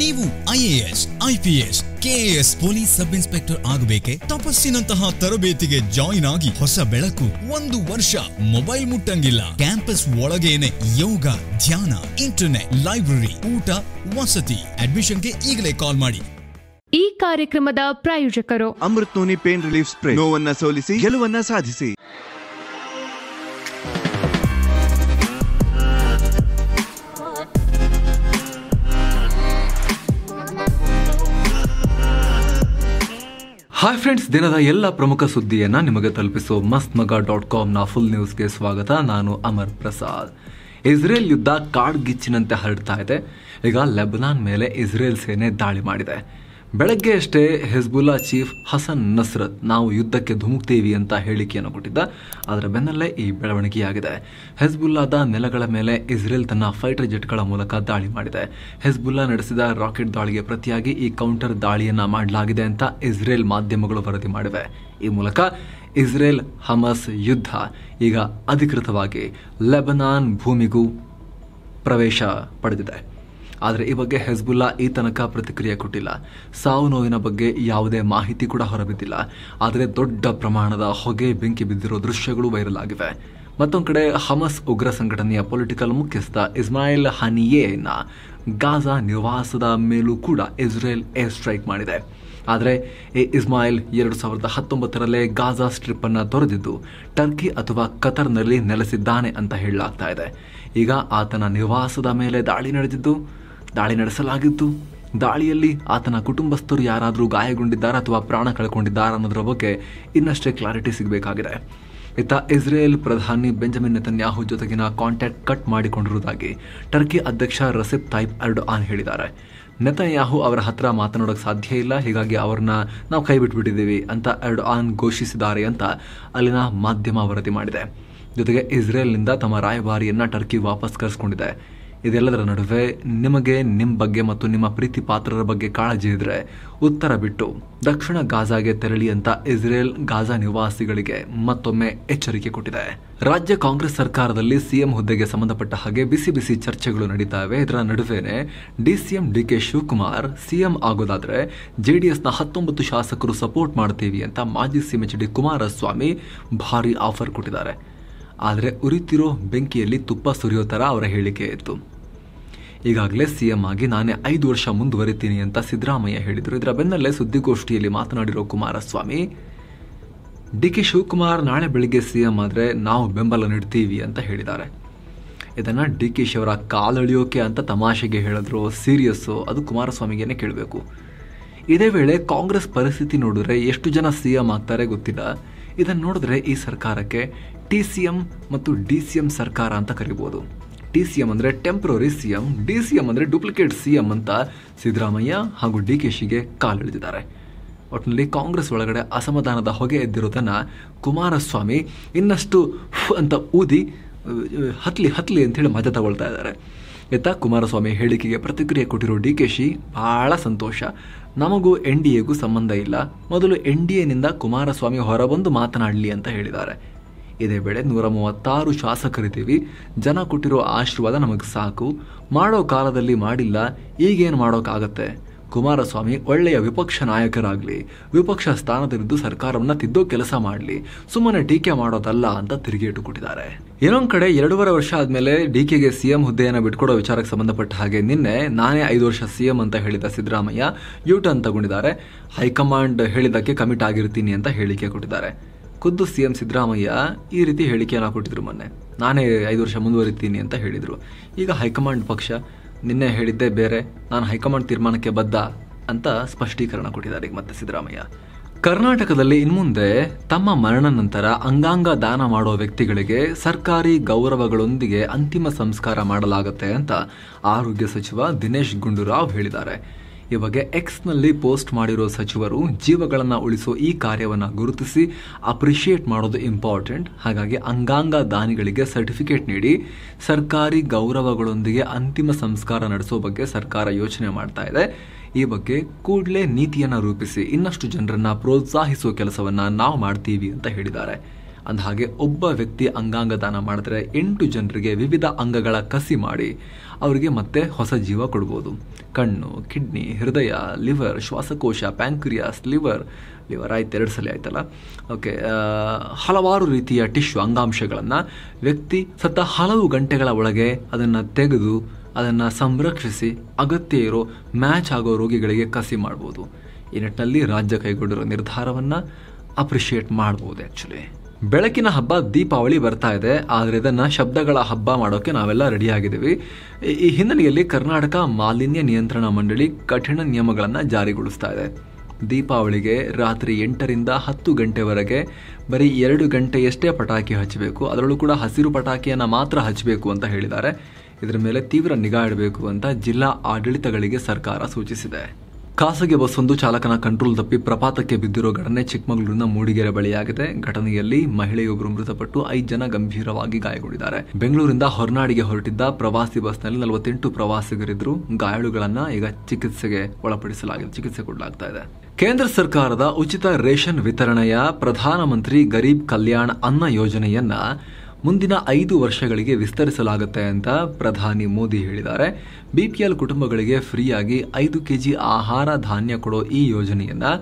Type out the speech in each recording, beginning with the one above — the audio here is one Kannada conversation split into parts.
ನೀವು IAS IPS KAS police sub inspector ಆಗಬೇಕೆ ತಪಸ್ಸಿನಂತಹ ತರಬೇತಿಗೆ ಜಾಯಿನ್ ಆಗಿ ಹೊಸ ಬೆಳಕು ಒಂದು ವರ್ಷ ಮೊಬೈಲ್ ಮುಟ್ಟಂಗಿಲ್ಲ ಕ್ಯಾಂಪಸ್ ಒಳಗೇನೆ ಯೋಗ ಧ್ಯಾನ ಇಂಟರ್ನೆಟ್ ಲೈಬ್ರರಿ ಊಟ ವಸತಿ ಅಡ್ಮಿಷನ್ಗೆ ಈಗಲೇ ಕಾಲ್ ಮಾಡಿ ಈ ಕಾರ್ಯಕ್ರಮದ ಪ್ರಾಯೋಜಕರು ಅಮೃತ್ ಪೇನ್ ರಿಲೀಫ್ ಸ್ಪ್ರೇ ನೋವನ್ನ ಸೋಲಿಸಿ ಗೆಲುವನ್ನ ಸಾಧಿಸಿ ಹಾಯ್ ಫ್ರೆಂಡ್ಸ್ ದಿನದ ಎಲ್ಲ ಪ್ರಮುಖ ಸುದ್ದಿಯನ್ನು ನಿಮಗೆ ತಲುಪಿಸೋ ಮಸ್ತ್ ಮಗ ಡಾಟ್ ಕಾಮ್ನ ಫುಲ್ ನ್ಯೂಸ್ಗೆ ಸ್ವಾಗತ ನಾನು ಅಮರ್ ಪ್ರಸಾದ್ ಇಸ್ರೇಲ್ ಯುದ್ಧ ಕಾಡ್ಗಿಚ್ಚಿನಂತೆ ಹರಡ್ತಾ ಇದೆ ಈಗ ಲೆಬನಾನ್ ಮೇಲೆ ಇಸ್ರೇಲ್ ಸೇನೆ ದಾಳಿ ಮಾಡಿದೆ ಬೆಳಗ್ಗೆಯಷ್ಟೇ ಹೆಜ್ಬುಲ್ಲಾ ಚೀಫ್ ಹಸನ್ ನಸ್ರತ್ ನಾವು ಯುದ್ಧಕ್ಕೆ ಧುಮುಕ್ತೀವಿ ಅಂತ ಹೇಳಿಕೆಯನ್ನು ಕೊಟ್ಟಿದ್ದ ಅದರ ಬೆನ್ನಲ್ಲೇ ಈ ಬೆಳವಣಿಗೆಯಾಗಿದೆ ಹೆಜ್ಬುಲ್ಲಾದ ನೆಲಗಳ ಮೇಲೆ ಇಸ್ರೇಲ್ ತನ್ನ ಫೈಟರ್ ಜೆಟ್ಗಳ ಮೂಲಕ ದಾಳಿ ಮಾಡಿದೆ ಹೆಜ್ಬುಲ್ಲಾ ನಡೆಸಿದ ರಾಕೆಟ್ ದಾಳಿಗೆ ಪ್ರತಿಯಾಗಿ ಈ ಕೌಂಟರ್ ದಾಳಿಯನ್ನ ಮಾಡಲಾಗಿದೆ ಅಂತ ಇಸ್ರೇಲ್ ಮಾಧ್ಯಮಗಳು ವರದಿ ಮಾಡಿವೆ ಈ ಮೂಲಕ ಇಸ್ರೇಲ್ ಹಮಸ್ ಯುದ್ಧ ಈಗ ಅಧಿಕೃತವಾಗಿ ಲೆಬನಾನ್ ಭೂಮಿಗೂ ಪ್ರವೇಶ ಪಡೆದಿದೆ ಆದರೆ ಈ ಬಗ್ಗೆ ಹೆಜ್ಬುಲ್ಲಾ ಈ ತನಕ ಪ್ರತಿಕ್ರಿಯೆ ಕೊಟ್ಟಿಲ್ಲ ಸಾವು ನೋವಿನ ಬಗ್ಗೆ ಯಾವುದೇ ಮಾಹಿತಿ ಕೂಡ ಹೊರಬಿದ್ದಿಲ್ಲ ಆದರೆ ದೊಡ್ಡ ಪ್ರಮಾಣದ ಹೊಗೆ ಬೆಂಕಿ ಬಿದ್ದಿರೋ ದೃಶ್ಯಗಳು ವೈರಲ್ ಆಗಿವೆ ಮತ್ತೊಂದು ಕಡೆ ಹಮಸ್ ಉಗ್ರ ಸಂಘಟನೆಯ ಪೊಲಿಟಿಕಲ್ ಮುಖ್ಯಸ್ಥ ಇಸ್ಮಾಯಿಲ್ ಹನಿಯೇನ ಗಾಜಾ ನಿವಾಸದ ಮೇಲೂ ಕೂಡ ಇಸ್ರೇಲ್ ಏರ್ ಸ್ಟ್ರೈಕ್ ಮಾಡಿದೆ ಆದರೆ ಈ ಇಸ್ಮಾಯಿಲ್ ಎರಡು ಸಾವಿರದ ಹತ್ತೊಂಬತ್ತರಲ್ಲೇ ಗಾಜಾ ಸ್ಟ್ರಿಪ್ ಅನ್ನು ತೊರೆದಿದ್ದು ಟರ್ಕಿ ಅಥವಾ ಕತರ್ನಲ್ಲಿ ನೆಲೆಸಿದ್ದಾನೆ ಅಂತ ಹೇಳಲಾಗ್ತಾ ಇದೆ ಈಗ ಆತನ ನಿವಾಸದ ಮೇಲೆ ದಾಳಿ ನಡೆದಿದ್ದು ದಾಳಿ ನಡೆಸಲಾಗಿತ್ತು ದಾಳಿಯಲ್ಲಿ ಆತನ ಕುಟುಂಬಸ್ಥರು ಯಾರಾದರೂ ಗಾಯಗೊಂಡಿದ್ದಾರೆ ಅಥವಾ ಪ್ರಾಣ ಕಳ್ಕೊಂಡಿದ್ದಾರೆ ಅನ್ನೋದ್ರ ಬಗ್ಗೆ ಇನ್ನಷ್ಟೇ ಕ್ಲಾರಿಟಿ ಸಿಗಬೇಕಾಗಿದೆ ಇತ್ತ ಇಸ್ರೇಲ್ ಪ್ರಧಾನಿ ಬೆಂಜಮಿನ್ ನೆತನ್ಯಾಹು ಜೊತೆಗಿನ ಕಾಂಟ್ಯಾಕ್ಟ್ ಕಟ್ ಮಾಡಿಕೊಂಡಿರುವುದಾಗಿ ಟರ್ಕಿ ಅಧ್ಯಕ್ಷ ರಸಿಪ್ ತಾಯಿಬ್ ಅರ್ಡ್ ಆನ್ ಹೇಳಿದ್ದಾರೆ ನೆತನ್ಯಾಹು ಅವರ ಹತ್ರ ಮಾತನಾಡೋಕೆ ಸಾಧ್ಯ ಇಲ್ಲ ಹೀಗಾಗಿ ಅವರನ್ನ ನಾವು ಕೈ ಬಿಟ್ಬಿಟ್ಟಿದ್ದೀವಿ ಅಂತ ಅರ್ಡ್ ಆನ್ ಘೋಷಿಸಿದ್ದಾರೆ ಅಂತ ಅಲ್ಲಿನ ಮಾಧ್ಯಮ ವರದಿ ಮಾಡಿದೆ ಜೊತೆಗೆ ಇಸ್ರೇಲ್ನಿಂದ ತಮ್ಮ ರಾಯಭಾರಿಯನ್ನು ಟರ್ಕಿ ವಾಪಸ್ ಕರೆಸ್ಕೊಂಡಿದೆ ಇದೆಲ್ಲದರ ನಡುವೆ ನಿಮಗೆ ನಿಮ್ಮ ಬಗ್ಗೆ ಮತ್ತು ನಿಮ್ಮ ಪ್ರೀತಿ ಪಾತ್ರರ ಬಗ್ಗೆ ಕಾಳಜಿ ಇದ್ರೆ ಉತ್ತರ ಬಿಟ್ಟು ದಕ್ಷಿಣ ಗಾಜಾಗೆ ತೆರಳಿ ಅಂತ ಇಸ್ರೇಲ್ ಗಾಜಾ ನಿವಾಸಿಗಳಿಗೆ ಮತ್ತೊಮ್ಮೆ ಎಚ್ಚರಿಕೆ ಕೊಟ್ಟಿದೆ ರಾಜ್ಯ ಕಾಂಗ್ರೆಸ್ ಸರ್ಕಾರದಲ್ಲಿ ಸಿಎಂ ಹುದ್ದೆಗೆ ಸಂಬಂಧಪಟ್ಟ ಹಾಗೆ ಬಿಸಿ ಬಿಸಿ ಚರ್ಚೆಗಳು ನಡೀತಾ ಇವೆ ಇದರ ನಡುವೆನೆ ಡಿಸಿಎಂ ಡಿಕೆ ಶಿವಕುಮಾರ್ ಸಿಎಂ ಆಗೋದಾದ್ರೆ ಜೆಡಿಎಸ್ನ ಹತ್ತೊಂಬತ್ತು ಶಾಸಕರು ಸಪೋರ್ಟ್ ಮಾಡ್ತೀವಿ ಅಂತ ಮಾಜಿ ಸಿಎಂ ಎಚ್ ಡಿ ಕುಮಾರಸ್ವಾಮಿ ಭಾರಿ ಆಫರ್ ಕೊಟ್ಟಿದ್ದಾರೆ ಆದರೆ ಉರಿತಿರೋ ಬೆಂಕಿಯಲ್ಲಿ ತುಪ್ಪ ಸುರಿಯೋ ಥರ ಅವರ ಹೇಳಿಕೆ ಇತ್ತು ಈಗಾಗಲೇ ಸಿಎಂ ಆಗಿ ನಾನೇ ಐದು ವರ್ಷ ಮುಂದುವರಿತೀನಿ ಅಂತ ಸಿದ್ದರಾಮಯ್ಯ ಹೇಳಿದರು ಇದರ ಬೆನ್ನಲ್ಲೇ ಸುದ್ದಿಗೋಷ್ಠಿಯಲ್ಲಿ ಮಾತನಾಡಿರೋ ಕುಮಾರಸ್ವಾಮಿ ಡಿ ಕೆ ಶಿವಕುಮಾರ್ ನಾಳೆ ಬೆಳಿಗ್ಗೆ ಸಿಎಂ ಆದರೆ ನಾವು ಬೆಂಬಲ ನೀಡ್ತೀವಿ ಅಂತ ಹೇಳಿದ್ದಾರೆ ಇದನ್ನು ಡಿ ಕೆ ಶಿವರ ಕಾಲಳಿಯೋಕೆ ಅಂತ ತಮಾಷೆಗೆ ಹೇಳಿದ್ರು ಸೀರಿಯಸ್ಸು ಅದು ಕುಮಾರಸ್ವಾಮಿಗೇನೆ ಕೇಳಬೇಕು ಇದೇ ವೇಳೆ ಕಾಂಗ್ರೆಸ್ ಪರಿಸ್ಥಿತಿ ನೋಡಿದ್ರೆ ಎಷ್ಟು ಜನ ಸಿ ಎಂ ಆಗ್ತಾರೆ ಗೊತ್ತಿಲ್ಲ ಇದನ್ನು ನೋಡಿದ್ರೆ ಈ ಸರ್ಕಾರಕ್ಕೆ ಟಿ ಸಿ ಎಂ ಮತ್ತು ಡಿ ಸಿ ಎಂ ಸರ್ಕಾರ ಅಂತ ಕರಿಬೋದು ಟಿ ಸಿ ಎಂ ಅಂದರೆ temporary C M D C M ಅಂದರೆ ಡೂಪ್ಲಿಕೇಟ್ ಸಿ ಎಂ ಅಂತ ಸಿದ್ದರಾಮಯ್ಯ ಹಾಗೂ ಡಿ ಕೆ ಶಿಗೆ ಕಾಲಿಳಿದಿದ್ದಾರೆ ಒಟ್ಟಿನಲ್ಲಿ ಕಾಂಗ್ರೆಸ್ ಒಳಗಡೆ ಅಸಮಾಧಾನದ ಹೊಗೆ ಎದ್ದಿರೋದನ್ನು ಕುಮಾರಸ್ವಾಮಿ ಇನ್ನಷ್ಟು ಅಂತ ಊದಿ ಹತ್ಲಿ ಹತ್ಲಿ ಅಂತ ಹೇಳಿ ಮಜಾ ತಗೊಳ್ತಾ ಇದ್ದಾರೆ ಎತ್ತ ಕುಮಾರಸ್ವಾಮಿ ಹೇಳಿಕೆಗೆ ಪ್ರತಿಕ್ರಿಯೆ ಕೊಟ್ಟಿರೋ ಡಿ ಕೆ ಶಿ ಬಹಳ ಸಂತೋಷ ನಮಗೂ ಎನ್ ಡಿ ಎಗೂ ಸಂಬಂಧ ಇಲ್ಲ ಮೊದಲು ಎನ್ ಡಿ ಎನಿಂದ ಕುಮಾರಸ್ವಾಮಿ ಹೊರಬಂದು ಮಾತನಾಡಲಿ ಅಂತ ಹೇಳಿದ್ದಾರೆ ಇದೇ ವೇಳೆ ನೂರ ಮೂವತ್ತಾರು ಶಾಸಕರಿದ್ದೀವಿ ಜನ ಕೊಟ್ಟಿರೋ ಆಶೀರ್ವಾದ ನಮಗೆ ಸಾಕು ಮಾಡೋ ಕಾಲದಲ್ಲಿ ಮಾಡಿಲ್ಲ ಈಗೇನು ಮಾಡೋಕ್ಕಾಗತ್ತೆ ಕುಮಾರಸ್ವಾಮಿ ಒಳ್ಳೆಯ ವಿಪಕ್ಷ ನಾಯಕರಾಗಲಿ ವಿಪಕ್ಷ ಸ್ಥಾನದಲ್ಲಿದ್ದು ಸರ್ಕಾರವನ್ನು ತಿದ್ದೋ ಕೆಲಸ ಮಾಡಲಿ ಸುಮ್ಮನೆ ಟೀಕೆ ಮಾಡೋದಲ್ಲ ಅಂತ ತಿರುಗೇಟು ಕೊಟ್ಟಿದ್ದಾರೆ ಇನ್ನೊಂದು ಕಡೆ ಎರಡೂವರೆ ವರ್ಷ ಆದಮೇಲೆ ಡಿಕೆಗೆ ಕೆಗೆ ಸಿಎಂ ಹುದ್ದೆಯನ್ನು ಬಿಟ್ಕೊಡೋ ವಿಚಾರಕ್ಕೆ ಸಂಬಂಧಪಟ್ಟ ಹಾಗೆ ನಿನ್ನೆ ನಾನೇ ಐದು ವರ್ಷ ಸಿಎಂ ಅಂತ ಹೇಳಿದ ಸಿದ್ದರಾಮಯ್ಯ ಯು ಟರ್ನ್ ತಗೊಂಡಿದ್ದಾರೆ ಹೈಕಮಾಂಡ್ ಹೇಳಿದ್ದಕ್ಕೆ ಕಮಿಟ್ ಆಗಿರ್ತೀನಿ ಅಂತ ಹೇಳಿಕೆ ಕೊಟ್ಟಿದ್ದಾರೆ ಖುದ್ದು ಸಿ ಎಂ ಸಿದ್ದರಾಮಯ್ಯ ಈ ರೀತಿ ಹೇಳಿಕೆಯನ್ನು ಕೊಟ್ಟಿದ್ರು ಮೊನ್ನೆ ನಾನೇ ಐದು ವರ್ಷ ಮುಂದುವರಿತೀನಿ ಅಂತ ಹೇಳಿದರು ಈಗ ಹೈಕಮಾಂಡ್ ಪಕ್ಷ ನಿನ್ನೆ ಹೇಳಿದ್ದೇ ಬೇರೆ ನಾನು ಹೈಕಮಾಂಡ್ ತೀರ್ಮಾನಕ್ಕೆ ಬದ್ಧ ಅಂತ ಸ್ಪಷ್ಟೀಕರಣ ಕೊಟ್ಟಿದ್ದಾರೆ ಈಗ ಮತ್ತೆ ಸಿದ್ದರಾಮಯ್ಯ ಕರ್ನಾಟಕದಲ್ಲಿ ಇನ್ಮುಂದೆ ತಮ್ಮ ಮರಣ ನಂತರ ಅಂಗಾಂಗ ದಾನ ಮಾಡುವ ವ್ಯಕ್ತಿಗಳಿಗೆ ಸರ್ಕಾರಿ ಗೌರವಗಳೊಂದಿಗೆ ಅಂತಿಮ ಸಂಸ್ಕಾರ ಮಾಡಲಾಗುತ್ತೆ ಅಂತ ಆರೋಗ್ಯ ಸಚಿವ ದಿನೇಶ್ ಗುಂಡೂರಾವ್ ಹೇಳಿದ್ದಾರೆ ಈ ಬಗ್ಗೆ ಎಕ್ಸ್ನಲ್ಲಿ ಪೋಸ್ಟ್ ಮಾಡಿರೋ ಸಚಿವರು ಜೀವಗಳನ್ನು ಉಳಿಸೋ ಈ ಕಾರ್ಯವನ್ನು ಗುರುತಿಸಿ ಅಪ್ರಿಷಿಯೇಟ್ ಮಾಡೋದು ಇಂಪಾರ್ಟೆಂಟ್ ಹಾಗಾಗಿ ಅಂಗಾಂಗ ದಾನಿಗಳಿಗೆ ಸರ್ಟಿಫಿಕೇಟ್ ನೀಡಿ ಸರ್ಕಾರಿ ಗೌರವಗಳೊಂದಿಗೆ ಅಂತಿಮ ಸಂಸ್ಕಾರ ನಡೆಸೋ ಬಗ್ಗೆ ಸರ್ಕಾರ ಯೋಚನೆ ಮಾಡ್ತಾ ಇದೆ ಈ ಬಗ್ಗೆ ಕೂಡಲೇ ನೀತಿಯನ್ನು ರೂಪಿಸಿ ಇನ್ನಷ್ಟು ಜನರನ್ನು ಪ್ರೋತ್ಸಾಹಿಸುವ ಕೆಲಸವನ್ನು ನಾವು ಮಾಡ್ತೀವಿ ಅಂತ ಹೇಳಿದ್ದಾರೆ ಅಂದ ಹಾಗೆ ಒಬ್ಬ ವ್ಯಕ್ತಿ ಅಂಗಾಂಗ ದಾನ ಮಾಡಿದ್ರೆ ಎಂಟು ಜನರಿಗೆ ವಿವಿಧ ಅಂಗಗಳ ಕಸಿ ಮಾಡಿ ಅವರಿಗೆ ಮತ್ತೆ ಹೊಸ ಜೀವ ಕೊಡ್ಬೋದು ಕಣ್ಣು ಕಿಡ್ನಿ ಹೃದಯ ಲಿವರ್ ಶ್ವಾಸಕೋಶ ಪ್ಯಾಂಕ್ರಿಯಾಸ್ ಲಿವರ್ ಲಿವರ್ ಆಯ್ತು ಎರಡು ಸಲ ಆಯ್ತಲ್ಲ ಓಕೆ ಹಲವಾರು ರೀತಿಯ ಟಿಶ್ಯೂ ಅಂಗಾಂಶಗಳನ್ನು ವ್ಯಕ್ತಿ ಸತ್ತ ಹಲವು ಗಂಟೆಗಳ ಒಳಗೆ ಅದನ್ನು ತೆಗೆದು ಅದನ್ನು ಸಂರಕ್ಷಿಸಿ ಅಗತ್ಯ ಇರೋ ಮ್ಯಾಚ್ ಆಗೋ ರೋಗಿಗಳಿಗೆ ಕಸಿ ಮಾಡ್ಬೋದು ಈ ನಿಟ್ಟಿನಲ್ಲಿ ರಾಜ್ಯ ಕೈಗೊಂಡಿರೋ ನಿರ್ಧಾರವನ್ನು ಅಪ್ರಿಷಿಯೇಟ್ ಮಾಡ್ಬೋದು ಆ್ಯಕ್ಚುಲಿ ಬೆಳಕಿನ ಹಬ್ಬ ದೀಪಾವಳಿ ಬರ್ತಾ ಇದೆ ಆದರೆ ಇದನ್ನು ಶಬ್ದಗಳ ಹಬ್ಬ ಮಾಡೋಕ್ಕೆ ನಾವೆಲ್ಲ ರೆಡಿಯಾಗಿದ್ದೀವಿ ಈ ಹಿನ್ನೆಲೆಯಲ್ಲಿ ಕರ್ನಾಟಕ ಮಾಲಿನ್ಯ ನಿಯಂತ್ರಣ ಮಂಡಳಿ ಕಠಿಣ ನಿಯಮಗಳನ್ನು ಜಾರಿಗೊಳಿಸ್ತಾ ಇದೆ ದೀಪಾವಳಿಗೆ ರಾತ್ರಿ ಎಂಟರಿಂದ ಹತ್ತು ಗಂಟೆವರೆಗೆ ಬರೀ ಎರಡು ಗಂಟೆಯಷ್ಟೇ ಪಟಾಕಿ ಹಚ್ಚಬೇಕು ಅದರಲ್ಲೂ ಕೂಡ ಹಸಿರು ಪಟಾಕಿಯನ್ನು ಮಾತ್ರ ಹಚ್ಚಬೇಕು ಅಂತ ಹೇಳಿದ್ದಾರೆ ಇದರ ಮೇಲೆ ತೀವ್ರ ನಿಗಾ ಇಡಬೇಕು ಅಂತ ಜಿಲ್ಲಾ ಆಡಳಿತಗಳಿಗೆ ಸರ್ಕಾರ ಸೂಚಿಸಿದೆ ಖಾಸಗಿ ಬಸ್ಸೊಂದು ಚಾಲಕನ ಕಂಟ್ರೋಲ್ ತಪ್ಪಿ ಪ್ರಪಾತಕ್ಕೆ ಬಿದ್ದಿರೋ ಘಟನೆ ಚಿಕ್ಕಮಗಳೂರಿನ ಮೂಡಿಗೆರೆ ಬಳಿಯಾಗಿದೆ ಘಟನೆಯಲ್ಲಿ ಮಹಿಳೆಯೊಬ್ಬರು ಮೃತಪಟ್ಟು ಐದು ಜನ ಗಂಭೀರವಾಗಿ ಗಾಯಗೊಂಡಿದ್ದಾರೆ ಬೆಂಗಳೂರಿಂದ ಹೊರನಾಡಿಗೆ ಹೊರಟಿದ್ದ ಪ್ರವಾಸಿ ಬಸ್ನಲ್ಲಿ ನಲವತ್ತೆಂಟು ಪ್ರವಾಸಿಗರಿದ್ದರು ಗಾಯಾಳುಗಳನ್ನ ಈಗ ಚಿಕಿತ್ಸೆಗೆ ಒಳಪಡಿಸಲಾಗಿದೆ ಚಿಕಿತ್ಸೆ ಕೊಡಲಾಗ್ತಾ ಇದೆ ಕೇಂದ್ರ ಸರ್ಕಾರದ ಉಚಿತ ರೇಷನ್ ವಿತರಣೆಯ ಪ್ರಧಾನಮಂತ್ರಿ ಗರೀಬ್ ಕಲ್ಯಾಣ ಅನ್ನ ಯೋಜನೆಯನ್ನ ಮುಂದಿನ ಐದು ವರ್ಷಗಳಿಗೆ ವಿಸ್ತರಿಸಲಾಗುತ್ತೆ ಅಂತ ಪ್ರಧಾನಿ ಮೋದಿ ಹೇಳಿದ್ದಾರೆ ಬಿಪಿಎಲ್ ಕುಟುಂಬಗಳಿಗೆ ಫ್ರೀಯಾಗಿ ಐದು ಕೆಜಿ ಆಹಾರ ಧಾನ್ಯ ಕೊಡೋ ಈ ಯೋಜನೆಯನ್ನು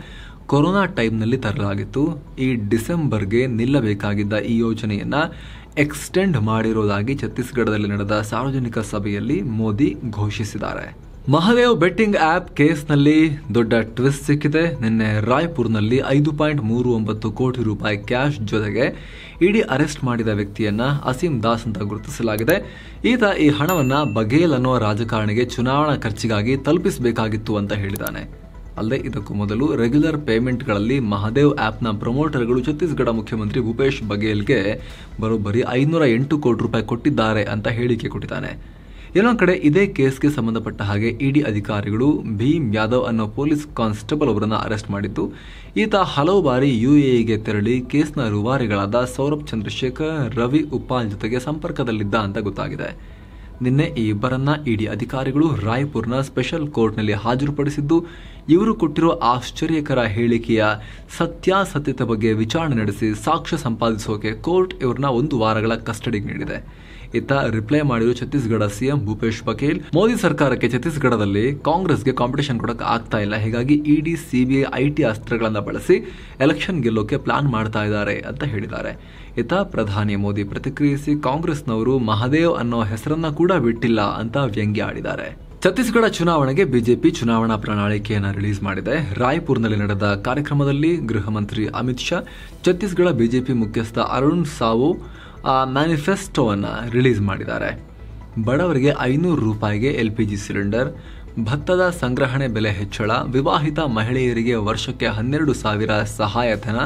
ಕೊರೋನಾ ಟೈಮ್ನಲ್ಲಿ ತರಲಾಗಿತ್ತು ಈ ಡಿಸೆಂಬರ್ಗೆ ನಿಲ್ಲಬೇಕಾಗಿದ್ದ ಈ ಯೋಜನೆಯನ್ನು ಎಕ್ಸ್ಟೆಂಡ್ ಮಾಡಿರೋದಾಗಿ ಛತ್ತೀಸ್ಗಢದಲ್ಲಿ ನಡೆದ ಸಾರ್ವಜನಿಕ ಸಭೆಯಲ್ಲಿ ಮೋದಿ ಘೋಷಿಸಿದ್ದಾರೆ ಮಹಾದೇವ್ ಬೆಟ್ಟಿಂಗ್ ಆಪ್ ಕೇಸ್ನಲ್ಲಿ ದೊಡ್ಡ ಟ್ವಿಸ್ಟ್ ಸಿಕ್ಕಿದೆ ನಿನ್ನೆ ರಾಯ್ಪುರ್ನಲ್ಲಿ ಐದು ಪಾಯಿಂಟ್ ಮೂರು ಒಂಬತ್ತು ಕೋಟಿ ರೂಪಾಯಿ ಕ್ಯಾಶ್ ಜೊತೆಗೆ ಇಡೀ ಅರೆಸ್ಟ್ ಮಾಡಿದ ವ್ಯಕ್ತಿಯನ್ನ ಅಸೀಂ ದಾಸ್ ಅಂತ ಗುರುತಿಸಲಾಗಿದೆ ಈತ ಈ ಹಣವನ್ನು ಬಘೇಲ್ ಅನ್ನೋ ರಾಜಕಾರಣಿಗೆ ಚುನಾವಣಾ ಖರ್ಚಿಗಾಗಿ ತಲುಪಿಸಬೇಕಾಗಿತ್ತು ಅಂತ ಹೇಳಿದ್ದಾನೆ ಅಲ್ಲದೆ ಇದಕ್ಕೂ ಮೊದಲು ರೆಗ್ಯುಲರ್ ಪೇಮೆಂಟ್ಗಳಲ್ಲಿ ಮಹಾದೇವ್ ಆ್ಯಪ್ನ ಪ್ರಮೋಟರ್ಗಳು ಛತ್ತೀಸ್ಗಢ ಮುಖ್ಯಮಂತ್ರಿ ಭೂಪೇಶ್ ಬಘೇಲ್ಗೆ ಬರೋಬ್ಬರಿ ಐನೂರ ಎಂಟು ಕೋಟಿ ರೂಪಾಯಿ ಕೊಟ್ಟಿದ್ದಾರೆ ಅಂತ ಹೇಳಿಕೆ ಕೊಟ್ಟಿದ್ದಾನೆ ಇನ್ನೊಂದು ಕಡೆ ಇದೇ ಕೇಸ್ಗೆ ಸಂಬಂಧಪಟ್ಟ ಹಾಗೆ ಇಡಿ ಅಧಿಕಾರಿಗಳು ಭೀಮ್ ಯಾದವ್ ಅನ್ನೋ ಪೊಲೀಸ್ ಕಾನ್ಸ್ಟೇಬಲ್ ಅವರನ್ನು ಅರೆಸ್ಟ್ ಮಾಡಿದ್ದು ಈತ ಹಲವು ಬಾರಿ ಯುಎಇಗೆ ತೆರಳಿ ಕೇಸ್ನ ರೂವಾರಿಗಳಾದ ಸೌರಭ್ ಚಂದ್ರಶೇಖರ್ ರವಿ ಉಪಾಲ್ ಜೊತೆಗೆ ಸಂಪರ್ಕದಲ್ಲಿದ್ದ ಅಂತ ಗೊತ್ತಾಗಿದೆ ನಿನ್ನೆ ಈ ಇಬ್ಬರನ್ನ ಇಡಿ ಅಧಿಕಾರಿಗಳು ರಾಯ್ಪುರ್ನ ಸ್ಪೆಷಲ್ ಕೋರ್ಟ್ನಲ್ಲಿ ಹಾಜರುಪಡಿಸಿದ್ದು ಇವರು ಕೊಟ್ಟಿರುವ ಆಶ್ಚರ್ಯಕರ ಹೇಳಿಕೆಯ ಸತ್ಯಾಸತ್ಯತೆ ಬಗ್ಗೆ ವಿಚಾರಣೆ ನಡೆಸಿ ಸಾಕ್ಷ್ಯ ಸಂಪಾದಿಸೋಕೆ ಕೋರ್ಟ್ ಇವ್ರನ್ನ ಒಂದು ವಾರಗಳ ಕಸ್ಟಡಿಗೆ ನೀಡಿದೆ ಇತ್ತ ರಿಪ್ಲೈ ಮಾಡಿರುವ ಛತ್ತೀಸ್ಗಢ ಸಿಎಂ ಭೂಪೇಶ್ ಬಘೇಲ್ ಮೋದಿ ಸರ್ಕಾರಕ್ಕೆ ಛತ್ತೀಸ್ಗಢದಲ್ಲಿ ಕಾಂಗ್ರೆಸ್ಗೆ ಕಾಂಪಿಟೇಷನ್ ಕೊಡಕ್ಕೆ ಆಗ್ತಾ ಇಲ್ಲ ಹೀಗಾಗಿ ಇಡಿ ಸಿಬಿಐ ಐಟಿ ಅಸ್ತ್ರಗಳನ್ನು ಬಳಸಿ ಎಲೆಕ್ಷನ್ ಗೆಲ್ಲೋಕೆ ಪ್ಲಾನ್ ಮಾಡ್ತಾ ಇದ್ದಾರೆ ಅಂತ ಹೇಳಿದ್ದಾರೆ ಇತ್ತ ಪ್ರಧಾನಿ ಮೋದಿ ಪ್ರತಿಕ್ರಿಯಿಸಿ ಕಾಂಗ್ರೆಸ್ನವರು ಮಹದೇವ್ ಅನ್ನೋ ಹೆಸರನ್ನ ಕೂಡ ಬಿಟ್ಟಿಲ್ಲ ಅಂತ ವ್ಯಂಗ್ಯ ಆಡಿದ್ದಾರೆ ಛತ್ತೀಸ್ಗಢ ಚುನಾವಣೆಗೆ ಬಿಜೆಪಿ ಚುನಾವಣಾ ಪ್ರಣಾಳಿಕೆಯನ್ನು ರಿಲೀಸ್ ಮಾಡಿದೆ ರಾಯ್ಪುರ್ನಲ್ಲಿ ನಡೆದ ಕಾರ್ಯಕ್ರಮದಲ್ಲಿ ಗೃಹ ಮಂತ್ರಿ ಅಮಿತ್ ಶಾ ಛತ್ತೀಸ್ಗಢ ಬಿಜೆಪಿ ಮುಖ್ಯಸ್ಥ ಅರುಣ್ ಸಾವು ಮ್ಯಾನಿಫೆಸ್ಟೋವನ್ನು ರಿಲೀಸ್ ಮಾಡಿದ್ದಾರೆ ಬಡವರಿಗೆ ಐನೂರು ರೂಪಾಯಿಗೆ ಎಲ್ ಪಿ ಜಿ ಸಿಲಿಂಡರ್ ಭತ್ತದ ಸಂಗ್ರಹಣೆ ಬೆಲೆ ಹೆಚ್ಚಳ ವಿವಾಹಿತ ಮಹಿಳೆಯರಿಗೆ ವರ್ಷಕ್ಕೆ ಹನ್ನೆರಡು ಸಾವಿರ ಸಹಾಯಧನ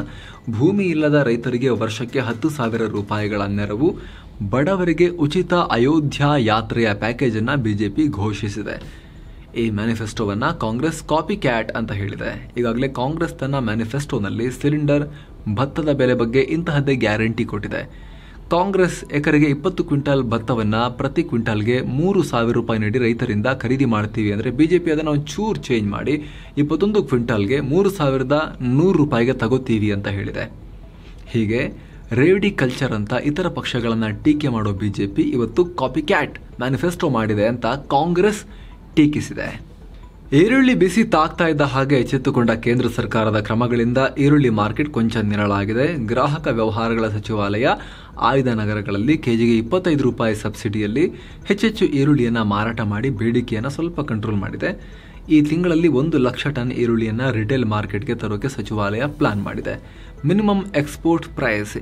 ಭೂಮಿ ಇಲ್ಲದ ರೈತರಿಗೆ ವರ್ಷಕ್ಕೆ ಹತ್ತು ಸಾವಿರ ರೂಪಾಯಿಗಳ ನೆರವು ಬಡವರಿಗೆ ಉಚಿತ ಅಯೋಧ್ಯಾ ಯಾತ್ರೆಯ ಪ್ಯಾಕೇಜನ್ನು ಬಿಜೆಪಿ ಘೋಷಿಸಿದೆ ಈ ಮ್ಯಾನಿಫೆಸ್ಟೋವನ್ನು ಕಾಂಗ್ರೆಸ್ ಕಾಪಿ ಕ್ಯಾಟ್ ಅಂತ ಹೇಳಿದೆ ಈಗಾಗಲೇ ಕಾಂಗ್ರೆಸ್ ತನ್ನ ಮ್ಯಾನಿಫೆಸ್ಟೋನಲ್ಲಿ ಸಿಲಿಂಡರ್ ಭತ್ತದ ಬೆಲೆ ಬಗ್ಗೆ ಇಂತಹದ್ದೇ ಗ್ಯಾರಂಟಿ ಕೊಟ್ಟಿದೆ ಕಾಂಗ್ರೆಸ್ ಎಕರೆಗೆ ಇಪ್ಪತ್ತು ಕ್ವಿಂಟಾಲ್ ಭತ್ತವನ್ನು ಪ್ರತಿ ಕ್ವಿಂಟಾಲ್ಗೆ ಮೂರು ಸಾವಿರ ರೂಪಾಯಿ ನೀಡಿ ರೈತರಿಂದ ಖರೀದಿ ಮಾಡ್ತೀವಿ ಅಂದರೆ ಬಿಜೆಪಿ ಅದನ್ನ ಒಂದು ಅದನ್ನು ಒಂಚೂರು ಚೇಂಜ್ ಮಾಡಿ ಇಪ್ಪತ್ತೊಂದು ಕ್ವಿಂಟಾಲ್ಗೆ ಮೂರು ಸಾವಿರದ ನೂರು ರೂಪಾಯಿಗೆ ತಗೋತೀವಿ ಅಂತ ಹೇಳಿದೆ ಹೀಗೆ ರೇವಡಿ ಕಲ್ಚರ್ ಅಂತ ಇತರ ಪಕ್ಷಗಳನ್ನ ಟೀಕೆ ಮಾಡೋ ಬಿಜೆಪಿ ಇವತ್ತು ಕಾಪಿ ಕ್ಯಾಟ್ ಮ್ಯಾನಿಫೆಸ್ಟೋ ಮಾಡಿದೆ ಅಂತ ಕಾಂಗ್ರೆಸ್ ಟೀಕಿಸಿದೆ ಈರುಳ್ಳಿ ಬಿಸಿ ತಾಗ್ತಾ ಇದ್ದ ಹಾಗೆ ಎಚ್ಚೆತ್ತುಕೊಂಡ ಕೇಂದ್ರ ಸರ್ಕಾರದ ಕ್ರಮಗಳಿಂದ ಈರುಳ್ಳಿ ಮಾರ್ಕೆಟ್ ಕೊಂಚ ನಿರಳಾಗಿದೆ ಗ್ರಾಹಕ ವ್ಯವಹಾರಗಳ ಸಚಿವಾಲಯ ಆಯ್ದ ನಗರಗಳಲ್ಲಿ ಕೆಜಿಗೆ ಇಪ್ಪತ್ತೈದು ರೂಪಾಯಿ ಸಬ್ಸಿಡಿಯಲ್ಲಿ ಹೆಚ್ಚೆಚ್ಚು ಈರುಳ್ಳಿಯನ್ನು ಮಾರಾಟ ಮಾಡಿ ಬೇಡಿಕೆಯನ್ನು ಸ್ವಲ್ಪ ಕಂಟ್ರೋಲ್ ಮಾಡಿದೆ ಈ ತಿಂಗಳಲ್ಲಿ ಒಂದು ಲಕ್ಷ ಟನ್ ಈರುಳ್ಳಿಯನ್ನು ರಿಟೇಲ್ ಮಾರ್ಕೆಟ್ಗೆ ತರೋಕೆ ಸಚಿವಾಲಯ ಪ್ಲಾನ್ ಮಾಡಿದೆ ಮಿನಿಮಮ್ ಎಕ್ಸ್ಪೋರ್ಟ್ ಪ್ರೈಸ್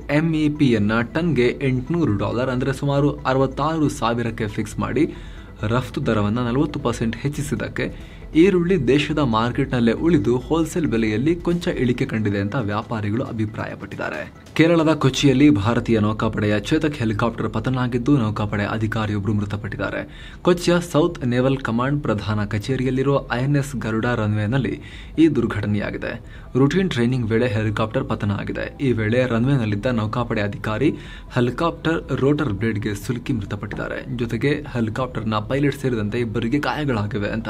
ಇ ಪಿಯನ್ನು e ಟನ್ಗೆ ಎಂಟುನೂರು ಡಾಲರ್ ಅಂದರೆ ಸುಮಾರು ಅರವತ್ತಾರು ಸಾವಿರಕ್ಕೆ ಫಿಕ್ಸ್ ಮಾಡಿ ರಫ್ತು ದರವನ್ನು ನಲವತ್ತು ಪರ್ಸೆಂಟ್ ಹೆಚ್ಚಿಸಿದ್ದಕ್ಕೆ ಈರುಳ್ಳಿ ದೇಶದ ಮಾರ್ಕೆಟ್ನಲ್ಲೇ ಉಳಿದು ಹೋಲ್ಸೇಲ್ ಬೆಲೆಯಲ್ಲಿ ಕೊಂಚ ಇಳಿಕೆ ಕಂಡಿದೆ ಅಂತ ವ್ಯಾಪಾರಿಗಳು ಅಭಿಪ್ರಾಯಪಟ್ಟಿದ್ದಾರೆ ಕೇರಳದ ಕೊಚ್ಚಿಯಲ್ಲಿ ಭಾರತೀಯ ನೌಕಾಪಡೆಯ ಚೇತಕ್ ಹೆಲಿಕಾಪ್ಟರ್ ಪತನಾಗಿದ್ದು ನೌಕಾಪಡೆ ಅಧಿಕಾರಿಯೊಬ್ಬರು ಮೃತಪಟ್ಟಿದ್ದಾರೆ ಕೊಚ್ಚಿಯ ಸೌತ್ ನೇವಲ್ ಕಮಾಂಡ್ ಪ್ರಧಾನ ಕಚೇರಿಯಲ್ಲಿರುವ ಐಎನ್ಎಸ್ ಗರುಡ ರನ್ವೇನಲ್ಲಿ ಈ ದುರ್ಘಟನೆಯಾಗಿದೆ ರುಟೀನ್ ಟ್ರೈನಿಂಗ್ ವೇಳೆ ಹೆಲಿಕಾಪ್ಟರ್ ಪತನ ಆಗಿದೆ ಈ ವೇಳೆ ರನ್ವೇನಲ್ಲಿದ್ದ ನೌಕಾಪಡೆ ಅಧಿಕಾರಿ ಹೆಲಿಕಾಪ್ಟರ್ ರೋಟರ್ ಬ್ಲೇಡ್ಗೆ ಸಿಲುಕಿ ಮೃತಪಟ್ಟಿದ್ದಾರೆ ಜೊತೆಗೆ ಹೆಲಿಕಾಪ್ಟರ್ನ ಪೈಲಟ್ ಸೇರಿದಂತೆ ಇಬ್ಬರಿಗೆ ಗಾಯಗಳಾಗಿವೆ ಅಂತ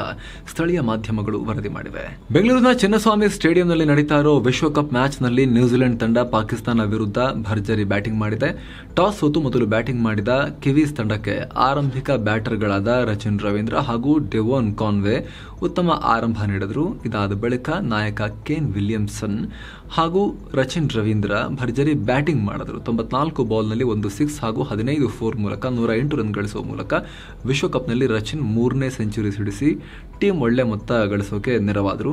ಸ್ಥಳೀಯ ಮಾಧ್ಯಮಗಳು ವರದಿ ಮಾಡಿವೆ ಬೆಂಗಳೂರಿನ ಚಿನ್ನಸ್ವಾಮಿ ಸ್ಟೇಡಿಯಂನಲ್ಲಿ ನಡೀತಾ ಇರೋ ವಿಶ್ವಕಪ್ ಮ್ಯಾಚ್ನಲ್ಲಿ ನ್ಯೂಜಿಲೆಂಡ್ ತಂಡ ಪಾಕಿಸ್ತಾನ ವಿರುದ್ಧ ಭರ್ಜರಿ ಬ್ಯಾಟಿಂಗ್ ಮಾಡಿದೆ ಟಾಸ್ ಸೋತು ಮೊದಲು ಬ್ಯಾಟಿಂಗ್ ಮಾಡಿದ ಕಿವೀಸ್ ತಂಡಕ್ಕೆ ಆರಂಭಿಕ ಬ್ಯಾಟರ್ಗಳಾದ ರಚಿನ್ ರವೀಂದ್ರ ಹಾಗೂ ಡೆವೋನ್ ಕಾನ್ವೆ ಉತ್ತಮ ಆರಂಭ ನೀಡಿದರು ಇದಾದ ಬಳಿಕ ನಾಯಕ ಕೇನ್ ವಿಲಿಯಮ್ಸನ್ ಹಾಗೂ ರಚಿನ್ ರವೀಂದ್ರ ಭರ್ಜರಿ ಬ್ಯಾಟಿಂಗ್ ಮಾಡಿದರು ತೊಂಬತ್ನಾಲ್ಕು ಬಾಲ್ನಲ್ಲಿ ಒಂದು ಸಿಕ್ಸ್ ಹಾಗೂ ಹದಿನೈದು ಫೋರ್ ಮೂಲಕ ನೂರ ಎಂಟು ರನ್ ಗಳಿಸುವ ಮೂಲಕ ವಿಶ್ವಕಪ್ನಲ್ಲಿ ರಚಿನ್ ಮೂರನೇ ಸೆಂಚುರಿ ಸಿಡಿಸಿ ಟೀಮ್ ಒಳ್ಳೆ ಮೊತ್ತ ಗಳಿಸೋಕೆ ನೆರವಾದರು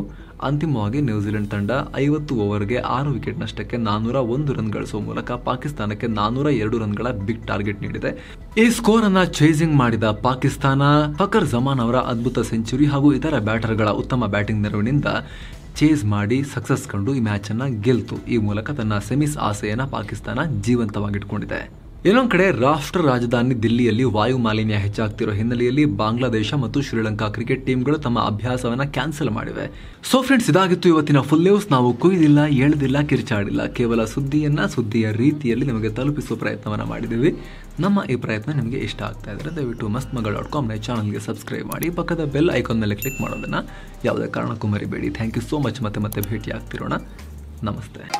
ಅಂತಿಮವಾಗಿ ನ್ಯೂಜಿಲೆಂಡ್ ತಂಡ ಐವತ್ತು ಓವರ್ಗೆ ಆರು ವಿಕೆಟ್ ನಷ್ಟಕ್ಕೆ ನಾನೂರ ಒಂದು ರನ್ ಗಳಿಸುವ ಮೂಲಕ ಪಾಕಿಸ್ತಾನಕ್ಕೆ ನಾನೂರ ಎರಡು ರನ್ಗಳ ಬಿಗ್ ಟಾರ್ಗೆಟ್ ನೀಡಿದೆ ಈ ಸ್ಕೋರ್ ಅನ್ನ ಚೇಸಿಂಗ್ ಮಾಡಿದ ಪಾಕಿಸ್ತಾನ ಫಕರ್ ಜಮಾನ್ ಅವರ ಅದ್ಭುತ ಸೆಂಚುರಿ ಹಾಗೂ ಇತರ ಬ್ಯಾಟರ್ಗಳ ಉತ್ತಮ ಬ್ಯಾಟಿಂಗ್ ನೆರವಿನಿಂದ ಚೇಸ್ ಮಾಡಿ ಸಕ್ಸಸ್ ಕಂಡು ಈ ಮ್ಯಾಚ್ ಅನ್ನ ಗೆಲ್ತು ಈ ಮೂಲಕ ತನ್ನ ಸೆಮಿಸ್ ಆಸೆಯನ್ನು ಪಾಕಿಸ್ತಾನ ಜೀವಂತವಾಗಿಟ್ಕೊಂಡಿದೆ ಇನ್ನೊಂದು ಕಡೆ ರಾಷ್ಟ್ರ ರಾಜಧಾನಿ ದಿಲ್ಲಿಯಲ್ಲಿ ವಾಯು ಮಾಲಿನ್ಯ ಹೆಚ್ಚಾಗ್ತಿರೋ ಹಿನ್ನೆಲೆಯಲ್ಲಿ ಬಾಂಗ್ಲಾದೇಶ ಮತ್ತು ಶ್ರೀಲಂಕಾ ಕ್ರಿಕೆಟ್ ಟೀಮ್ಗಳು ತಮ್ಮ ಅಭ್ಯಾಸವನ್ನ ಕ್ಯಾನ್ಸಲ್ ಮಾಡಿವೆ ಸೊ ಫ್ರೆಂಡ್ಸ್ ಇದಾಗಿತ್ತು ಇವತ್ತಿನ ಫುಲ್ ನ್ಯೂಸ್ ನಾವು ಕುಯ್ದಿಲ್ಲ ಎಳ್ದಿಲ್ಲ ಕಿರ್ಚಾಡಿಲ್ಲ ಕೇವಲ ಸುದ್ದಿಯನ್ನ ಸುದ್ದಿಯ ರೀತಿಯಲ್ಲಿ ನಿಮಗೆ ತಲುಪಿಸುವ ಪ್ರಯತ್ನವನ್ನ ಮಾಡಿದ್ದೀವಿ ನಮ್ಮ ಈ ಪ್ರಯತ್ನ ನಿಮಗೆ ಇಷ್ಟ ಆಗ್ತಾ ಇದ್ರೆ ದಯವಿಟ್ಟು ಮಸ್ತ್ ಮಗಳ್ ಡಾಟ್ ಕಾಮ್ನ ಚಾನಲ್ಗೆ ಸಬ್ಸ್ಕ್ರೈಬ್ ಮಾಡಿ ಪಕ್ಕದ ಬೆಲ್ ಐಕಾನ್ ಮೇಲೆ ಕ್ಲಿಕ್ ಮಾಡೋದನ್ನ ಯಾವುದೇ ಕಾರಣಕ್ಕೂ ಮರಿಬೇಡಿ ಥ್ಯಾಂಕ್ ಯು ಸೋ ಮಚ್ ಮತ್ತೆ ಮತ್ತೆ ಭೇಟಿ ಆಗ್ತಿರೋಣ ನಮಸ್ತೆ